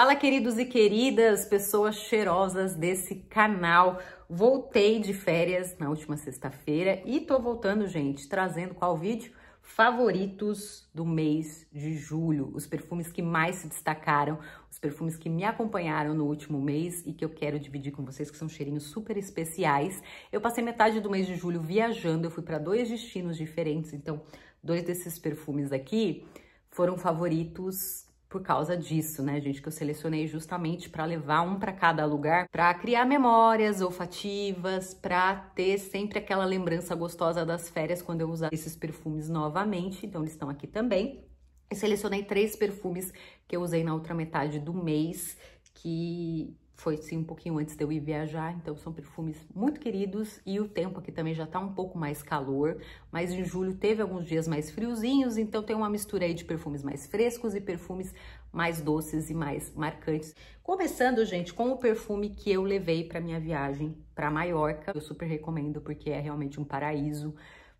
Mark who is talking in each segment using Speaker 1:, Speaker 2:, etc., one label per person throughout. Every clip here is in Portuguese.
Speaker 1: Fala, queridos e queridas, pessoas cheirosas desse canal. Voltei de férias na última sexta-feira e tô voltando, gente, trazendo qual vídeo? Favoritos do mês de julho, os perfumes que mais se destacaram, os perfumes que me acompanharam no último mês e que eu quero dividir com vocês, que são cheirinhos super especiais. Eu passei metade do mês de julho viajando, eu fui para dois destinos diferentes, então dois desses perfumes aqui foram favoritos por causa disso, né, gente, que eu selecionei justamente para levar um para cada lugar, para criar memórias olfativas, para ter sempre aquela lembrança gostosa das férias quando eu usar esses perfumes novamente. Então eles estão aqui também. Eu selecionei três perfumes que eu usei na outra metade do mês, que foi sim um pouquinho antes de eu ir viajar, então são perfumes muito queridos e o tempo aqui também já tá um pouco mais calor, mas em julho teve alguns dias mais friozinhos, então tem uma mistura aí de perfumes mais frescos e perfumes mais doces e mais marcantes. Começando, gente, com o perfume que eu levei para minha viagem para Maiorca, eu super recomendo porque é realmente um paraíso.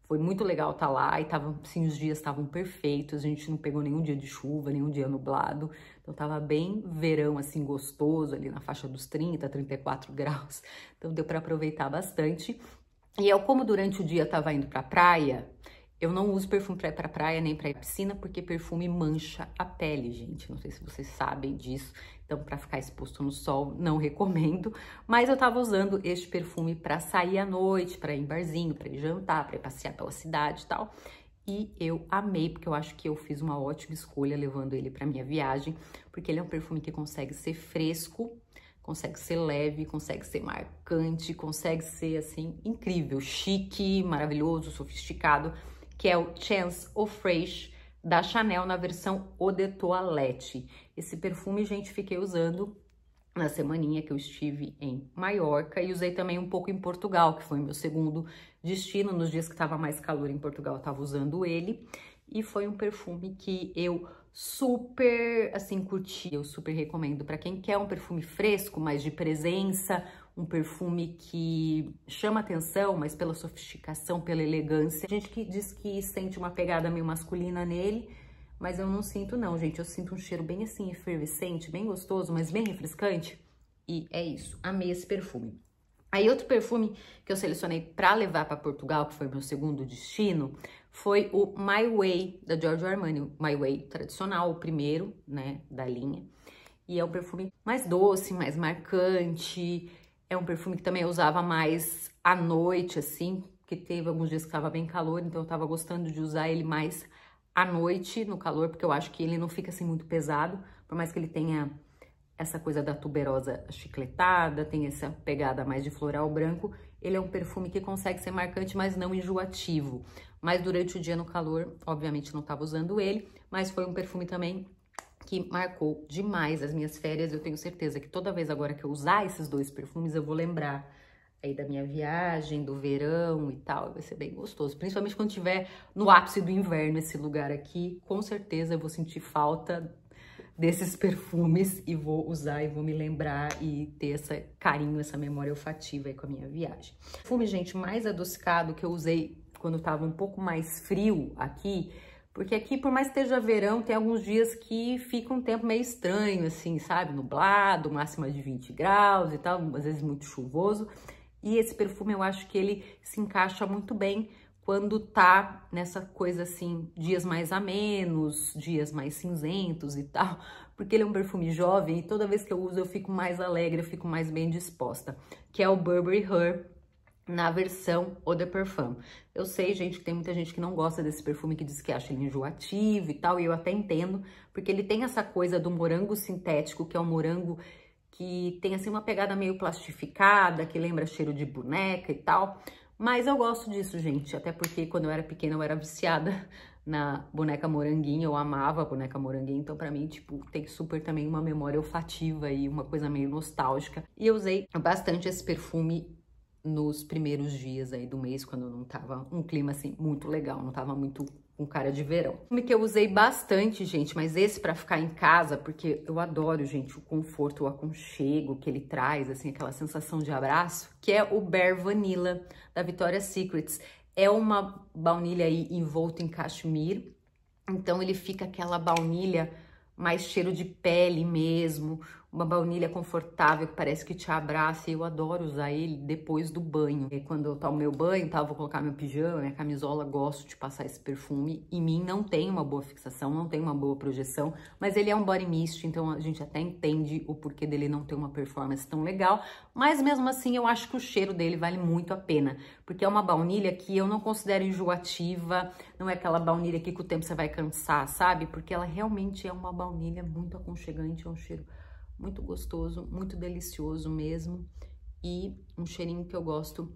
Speaker 1: Foi muito legal estar tá lá e tava, sim, os dias estavam perfeitos, a gente não pegou nenhum dia de chuva, nenhum dia nublado. Então tava bem verão assim gostoso, ali na faixa dos 30, 34 graus. Então deu para aproveitar bastante. E eu como durante o dia tava indo para praia, eu não uso perfume pra ir pra praia nem pra ir pra piscina, porque perfume mancha a pele, gente. Não sei se vocês sabem disso. Então, pra ficar exposto no sol, não recomendo. Mas eu tava usando este perfume pra sair à noite, pra ir em barzinho, pra ir jantar, pra ir passear pela cidade e tal. E eu amei, porque eu acho que eu fiz uma ótima escolha levando ele pra minha viagem, porque ele é um perfume que consegue ser fresco, consegue ser leve, consegue ser marcante, consegue ser, assim, incrível, chique, maravilhoso, sofisticado que é o Chance au Fresh da Chanel na versão Eau de Toilette. Esse perfume, gente, fiquei usando na semaninha que eu estive em Maiorca e usei também um pouco em Portugal, que foi meu segundo destino. Nos dias que estava mais calor em Portugal, eu estava usando ele. E foi um perfume que eu super assim curti, eu super recomendo para quem quer um perfume fresco, mas de presença, um perfume que chama atenção, mas pela sofisticação, pela elegância. Gente que diz que sente uma pegada meio masculina nele, mas eu não sinto não, gente. Eu sinto um cheiro bem assim efervescente, bem gostoso, mas bem refrescante. E é isso, amei esse perfume. Aí outro perfume que eu selecionei para levar para Portugal, que foi meu segundo destino, foi o My Way, da Giorgio Armani. My Way, tradicional, o primeiro, né, da linha. E é um perfume mais doce, mais marcante. É um perfume que também eu usava mais à noite, assim, que teve alguns dias que estava bem calor, então eu estava gostando de usar ele mais à noite, no calor, porque eu acho que ele não fica assim muito pesado, por mais que ele tenha essa coisa da tuberosa chicletada, tem essa pegada mais de floral branco, ele é um perfume que consegue ser marcante, mas não enjoativo. Mas durante o dia no calor, obviamente não estava usando ele, mas foi um perfume também que marcou demais as minhas férias. Eu tenho certeza que toda vez agora que eu usar esses dois perfumes, eu vou lembrar aí da minha viagem, do verão e tal. Vai ser bem gostoso, principalmente quando estiver no ápice do inverno esse lugar aqui. Com certeza eu vou sentir falta desses perfumes e vou usar e vou me lembrar e ter esse carinho, essa memória olfativa aí com a minha viagem. O perfume, gente, mais adocicado que eu usei quando tava um pouco mais frio aqui, porque aqui, por mais que esteja verão, tem alguns dias que fica um tempo meio estranho, assim, sabe? Nublado, máxima de 20 graus e tal, às vezes muito chuvoso. E esse perfume eu acho que ele se encaixa muito bem quando tá nessa coisa assim, dias mais amenos, dias mais cinzentos e tal, porque ele é um perfume jovem e toda vez que eu uso eu fico mais alegre, eu fico mais bem disposta, que é o Burberry Her na versão Eau de Parfum. Eu sei, gente, que tem muita gente que não gosta desse perfume, que diz que acha ele enjoativo e tal, e eu até entendo, porque ele tem essa coisa do morango sintético, que é um morango que tem, assim, uma pegada meio plastificada, que lembra cheiro de boneca e tal, mas eu gosto disso, gente, até porque quando eu era pequena eu era viciada na boneca moranguinha, eu amava a boneca moranguinha, então para mim, tipo, tem super também uma memória olfativa e uma coisa meio nostálgica. E eu usei bastante esse perfume nos primeiros dias aí do mês, quando não tava um clima assim muito legal, não tava muito com cara de verão. Filme que eu usei bastante, gente, mas esse para ficar em casa, porque eu adoro, gente, o conforto, o aconchego que ele traz, assim, aquela sensação de abraço, que é o Bear Vanilla da Victoria's Secrets. É uma baunilha aí envolta em cashmere, então ele fica aquela baunilha mais cheiro de pele mesmo, uma baunilha confortável que parece que te abraça. E eu adoro usar ele depois do banho. E quando eu tomo meu banho, tá, vou colocar meu pijama, minha camisola, gosto de passar esse perfume. Em mim não tem uma boa fixação, não tem uma boa projeção, mas ele é um body mist, então a gente até entende o porquê dele não ter uma performance tão legal. Mas mesmo assim, eu acho que o cheiro dele vale muito a pena, porque é uma baunilha que eu não considero enjoativa, não é aquela baunilha que com o tempo você vai cansar, sabe? Porque ela realmente é uma baunilha muito aconchegante, é um cheiro muito gostoso, muito delicioso mesmo e um cheirinho que eu gosto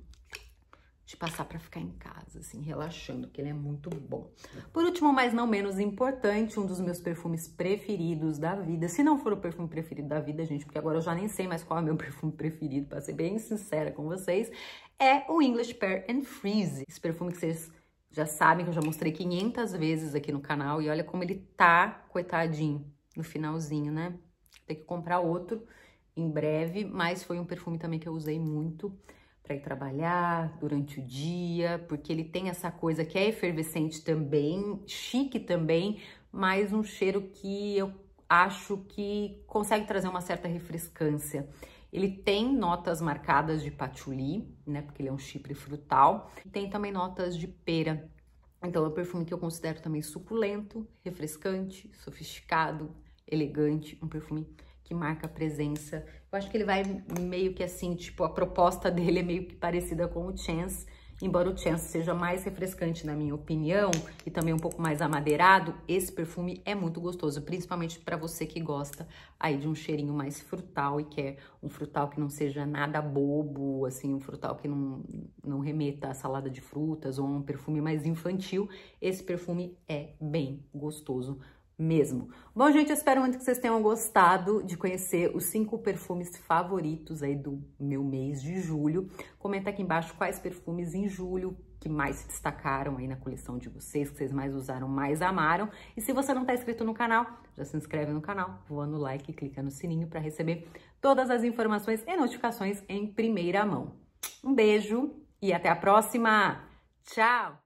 Speaker 1: de passar para ficar em casa, assim, relaxando, que ele é muito bom. Por último, mas não menos importante, um dos meus perfumes preferidos da vida, se não for o perfume preferido da vida, gente, porque agora eu já nem sei mais qual é o meu perfume preferido, para ser bem sincera com vocês, é o English Pear and Freeze. Esse perfume que vocês já sabem, que eu já mostrei 500 vezes aqui no canal, e olha como ele tá coitadinho no finalzinho, né? Tem que comprar outro em breve, mas foi um perfume também que eu usei muito para ir trabalhar durante o dia, porque ele tem essa coisa que é efervescente também, chique também, mas um cheiro que eu acho que consegue trazer uma certa refrescância. Ele tem notas marcadas de patchouli, né, porque ele é um chipre frutal, tem também notas de pera. Então é um perfume que eu considero também suculento, refrescante, sofisticado, elegante, um perfume que marca a presença. Eu acho que ele vai meio que assim, tipo, a proposta dele é meio que parecida com o Chance, embora o Chance seja mais refrescante na minha opinião e também um pouco mais amadeirado, esse perfume é muito gostoso, principalmente para você que gosta aí de um cheirinho mais frutal e quer um frutal que não seja nada bobo, assim, um frutal que não, não remeta a salada de frutas ou um perfume mais infantil, esse perfume é bem gostoso mesmo. Bom, gente, eu espero muito que vocês tenham gostado de conhecer os cinco perfumes favoritos aí do meu mês de julho. Comenta aqui embaixo quais perfumes em julho que mais se destacaram aí na coleção de vocês, que vocês mais usaram, mais amaram. E se você não está inscrito no canal, já se inscreve no canal, voa no like e clica no sininho para receber todas as informações e notificações em primeira mão. Um beijo e até a próxima! Tchau!